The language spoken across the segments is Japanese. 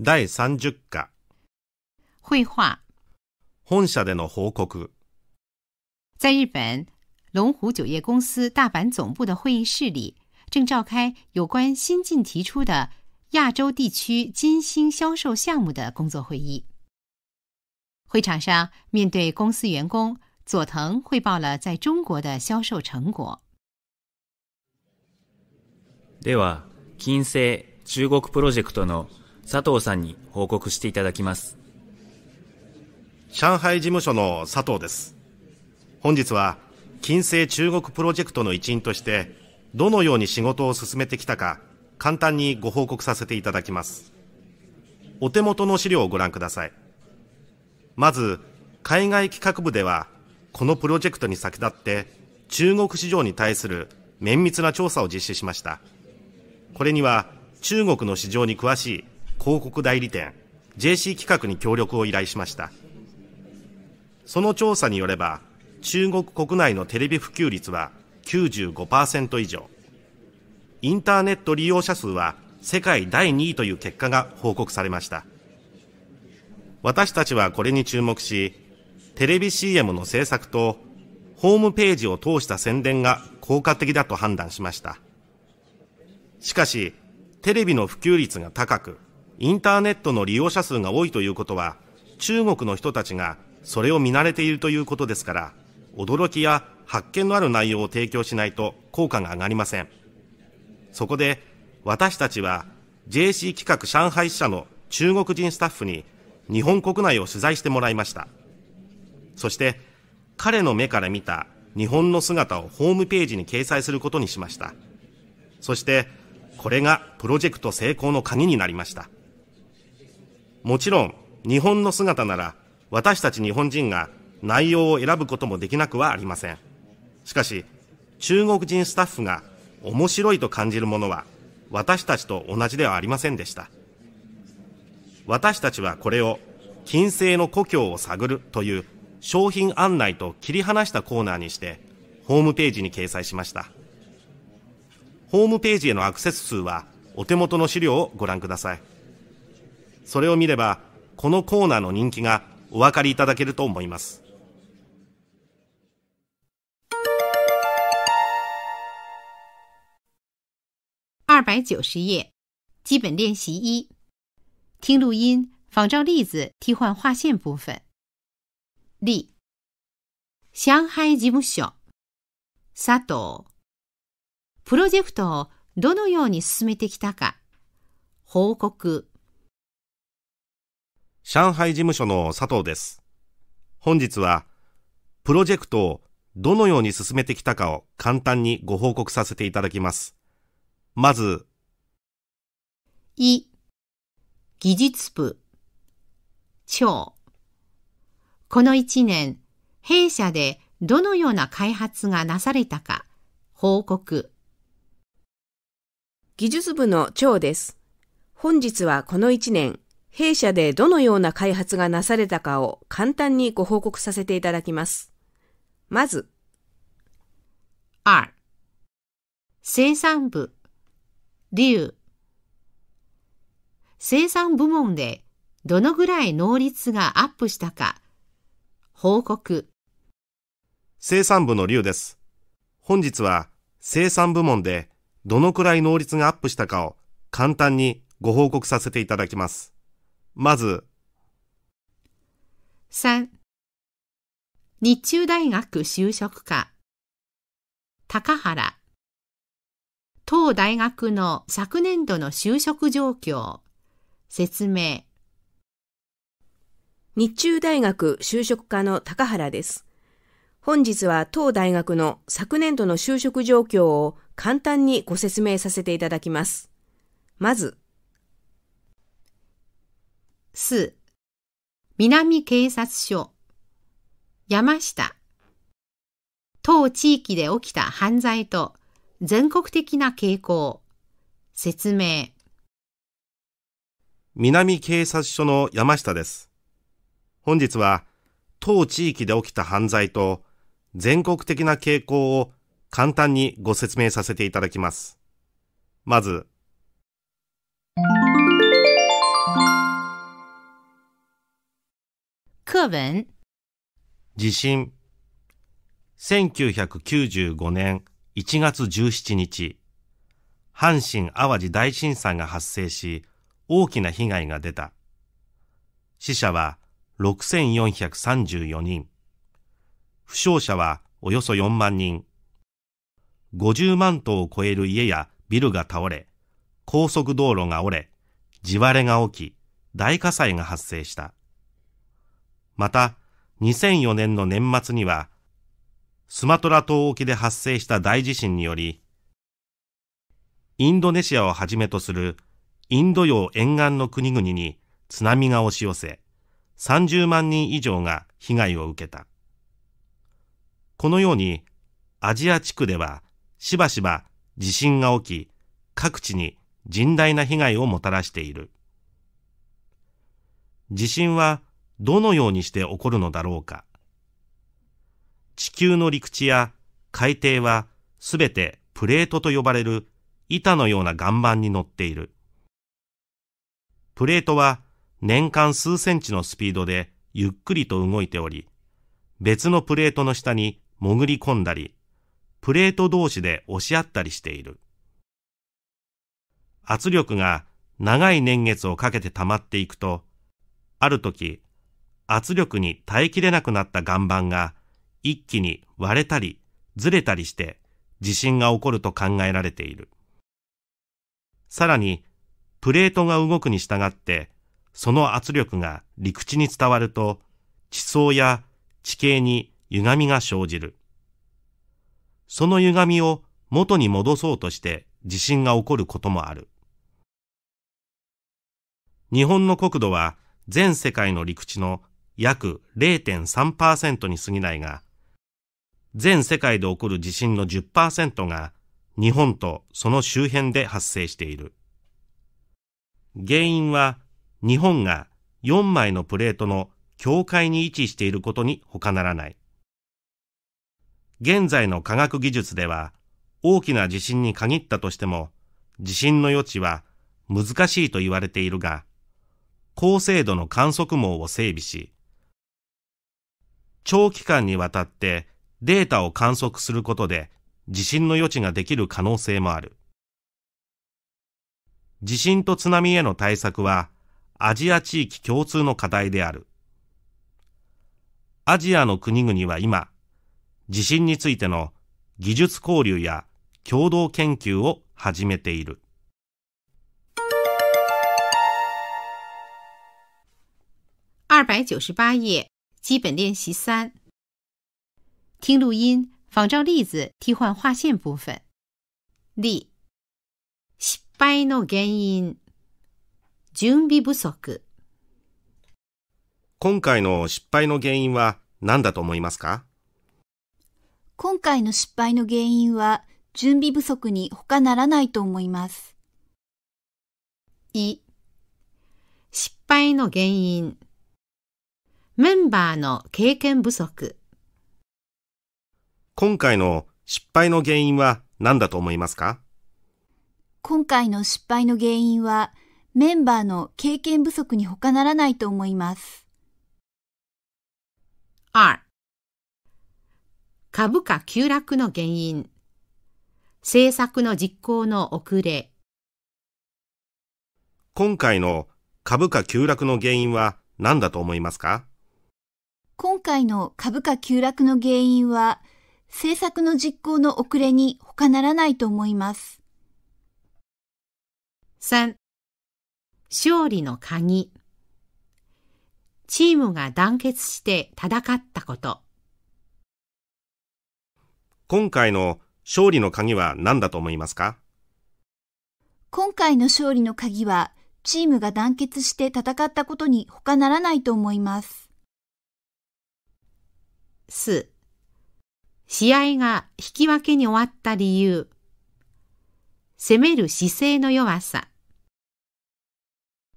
第三十課绘画。本社での報告。在日本龙虎酒业公司大阪总部的会议室里，正召开有关新近提出的亚洲地区金星销售项目的工作会议。会场上，面对公司员工，佐藤汇报了在中国的销售成果。では金星中国プロジェクトの。佐藤さんに報告していただきます上海事務所の佐藤です本日は金星中国プロジェクトの一員としてどのように仕事を進めてきたか簡単にご報告させていただきますお手元の資料をご覧くださいまず海外企画部ではこのプロジェクトに先立って中国市場に対する綿密な調査を実施しましたこれには中国の市場に詳しい広告代理店 JC 企画に協力を依頼しましたその調査によれば中国国内のテレビ普及率は95%以上インターネット利用者数は世界第2位という結果が報告されました私たちはこれに注目しテレビ CM の制作とホームページを通した宣伝が効果的だと判断しましたしかしテレビの普及率が高くインターネットの利用者数が多いということは中国の人たちがそれを見慣れているということですから驚きや発見のある内容を提供しないと効果が上がりませんそこで私たちは JC 企画上海支社の中国人スタッフに日本国内を取材してもらいましたそして彼の目から見た日本の姿をホームページに掲載することにしましたそしてこれがプロジェクト成功の鍵になりましたもちろん日本の姿なら私たち日本人が内容を選ぶこともできなくはありません。しかし、中国人スタッフが面白いと感じるものは私たちと同じではありませんでした。私たちはこれを金星の故郷を探るという商品案内と切り離したコーナーにしてホームページに掲載しました。ホームページへのアクセス数はお手元の資料をご覧ください。それを見ればこのコーナーの人気がお分かりいただけると思います二百九十页，基本練習一，听录音，仿照例子替换划线部分。例：上海事務所、佐藤。プロジェクトをどのように進めてきたか、報告。上海事務所の佐藤です。本日は、プロジェクトをどのように進めてきたかを簡単にご報告させていただきます。まず、い技術部、長。この1年、弊社でどのような開発がなされたか、報告。技術部の長です。本日はこの1年、弊社でどのような開発がなされたかを簡単にご報告させていただきます。まず、2生産部、流生産部門でどのぐらい能率がアップしたか、報告。生産部の流です。本日は生産部門でどのくらい能率がアップしたかを簡単にご報告させていただきます。まず3日中大学就職課高原当大学の昨年度の就職状況説明日中大学就職課の高原です。本日は当大学の昨年度の就職状況を簡単にご説明させていただきます。まず、4南警察署山下当地域で起きた犯罪と全国的な傾向説明南警察署の山下です本日は当地域で起きた犯罪と全国的な傾向を簡単にご説明させていただきますまず课文。地震。1995年1月17日、阪神淡路大震災が発生し、大きな被害が出た。死者は6434人。負傷者はおよそ4万人。50万棟を超える家やビルが倒れ、高速道路が折れ、地割れが起き、大火災が発生した。また、2004年の年末には、スマトラ島沖で発生した大地震により、インドネシアをはじめとするインド洋沿岸の国々に津波が押し寄せ、30万人以上が被害を受けた。このように、アジア地区ではしばしば地震が起き、各地に甚大な被害をもたらしている。地震はどのようにして起こるのだろうか。地球の陸地や海底はすべてプレートと呼ばれる板のような岩盤に乗っている。プレートは年間数センチのスピードでゆっくりと動いており、別のプレートの下に潜り込んだり、プレート同士で押し合ったりしている。圧力が長い年月をかけて溜まっていくと、ある時、圧力に耐えきれなくなった岩盤が一気に割れたりずれたりして地震が起こると考えられている。さらに、プレートが動くに従って、その圧力が陸地に伝わると、地層や地形に歪みが生じる。その歪みを元に戻そうとして地震が起こることもある。日本の国土は全世界の陸地の約0.3%に過ぎないが、全世界で起こる地震の10%が日本とその周辺で発生している。原因は日本が4枚のプレートの境界に位置していることに他ならない。現在の科学技術では大きな地震に限ったとしても地震の余地は難しいと言われているが、高精度の観測網を整備し、長期間にわたってデータを観測することで地震の予知ができる可能性もある。地震と津波への対策はアジア地域共通の課題である。アジアの国々は今、地震についての技術交流や共同研究を始めている。二百九十八页。基本练习三：听录音，仿照例子替换划线部分。例：失敗の原因、準備不足。今回の失敗の原因は何だと思いますか今回の失敗の原因は準備不足に他ならないと思います。い、失敗の原因。メンバーの経験不足。今回の失敗の原因は何だと思いますか今回の失敗の原因はメンバーの経験不足に他ならないと思います。2. 株価急落の原因。政策の実行の遅れ。今回の株価急落の原因は何だと思いますか今回の株価急落の原因は、政策の実行の遅れに他ならないと思います。3. 勝利の鍵チームが団結して戦ったこと。今回の勝利の鍵は何だと思いますか今回の勝利の鍵は、チームが団結して戦ったことに他ならないと思います。す。試合が引き分けに終わった理由。攻める姿勢の弱さ。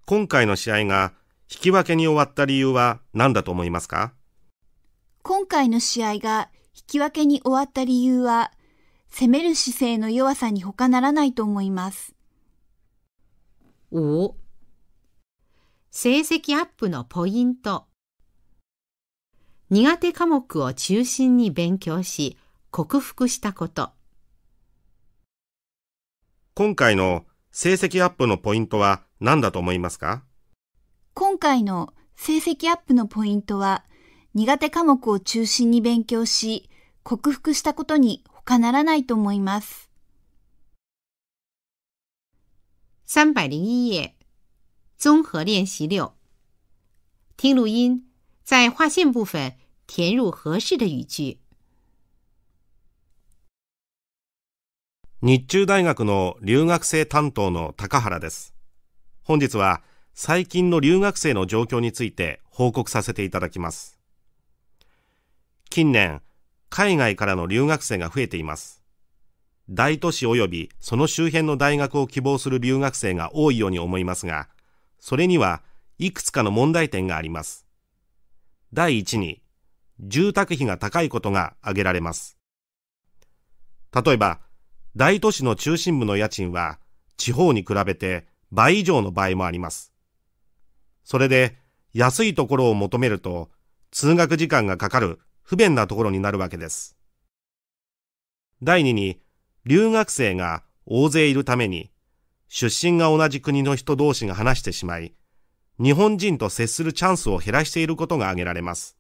今回の試合が引き分けに終わった理由は何だと思いますか今回の試合が引き分けに終わった理由は、攻める姿勢の弱さに他ならないと思います。お成績アップのポイント。苦手科目を中心に勉強し、克服したこと。今回の成績アップのポイントは何だと思いますか今回の成績アップのポイントは、苦手科目を中心に勉強し、克服したことに他ならないと思います。301页、综合练习6。听录音。在划线部分填入合适的语句。日中大学の留学生担当の高原です。本日は最近の留学生の状況について報告させていただきます。近年、海外からの留学生が増えています。大都市及びその周辺の大学を希望する留学生が多いように思いますが、それにはいくつかの問題点があります。第一に、住宅費が高いことが挙げられます。例えば、大都市の中心部の家賃は地方に比べて倍以上の場合もあります。それで、安いところを求めると、通学時間がかかる不便なところになるわけです。第2に、留学生が大勢いるために、出身が同じ国の人同士が話してしまい、日本人と接するチャンスを減らしていることが挙げられます。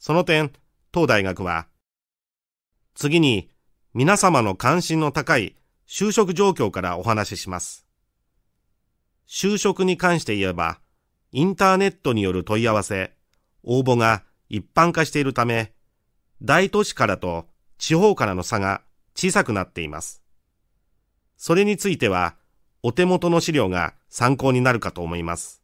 その点、当大学は、次に皆様の関心の高い就職状況からお話しします。就職に関して言えば、インターネットによる問い合わせ、応募が一般化しているため、大都市からと地方からの差が小さくなっています。それについては、お手元の資料が参考になるかと思います。